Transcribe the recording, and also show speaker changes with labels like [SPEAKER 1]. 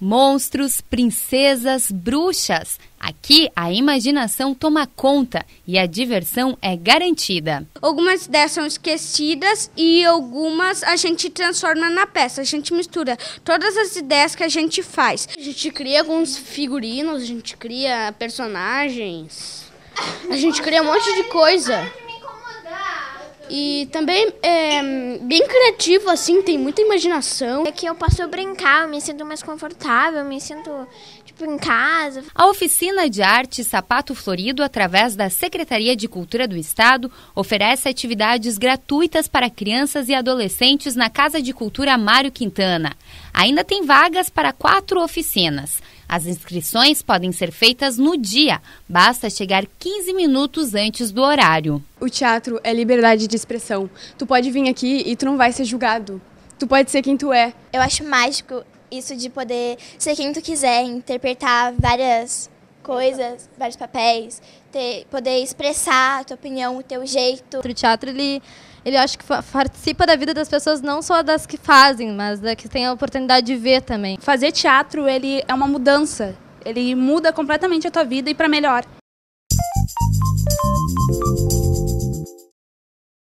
[SPEAKER 1] Monstros, princesas, bruxas. Aqui a imaginação toma conta e a diversão é garantida.
[SPEAKER 2] Algumas ideias são esquecidas e algumas a gente transforma na peça. A gente mistura todas as ideias que a gente faz. A gente cria alguns figurinos, a gente cria personagens, a gente cria um monte de coisa. E também é bem
[SPEAKER 3] criativo, assim, tem muita imaginação. É que eu posso brincar, eu me sinto mais confortável, eu me sinto, tipo, em casa.
[SPEAKER 1] A oficina de arte Sapato Florido, através da Secretaria de Cultura do Estado, oferece atividades gratuitas para crianças e adolescentes na Casa de Cultura Mário Quintana. Ainda tem vagas para quatro oficinas. As inscrições podem ser feitas no dia, basta chegar 15 minutos antes do horário. O teatro é liberdade de expressão. Tu pode vir aqui e tu não vai ser julgado. Tu pode ser quem tu é.
[SPEAKER 3] Eu acho mágico isso de poder ser quem tu quiser, interpretar várias coisas, vários papéis, ter, poder expressar a tua opinião, o teu jeito. O teatro ele ele acho que participa da vida das
[SPEAKER 1] pessoas, não só das que fazem, mas da que tem a oportunidade de ver também. Fazer teatro, ele é uma mudança. Ele muda completamente a tua vida e para melhor.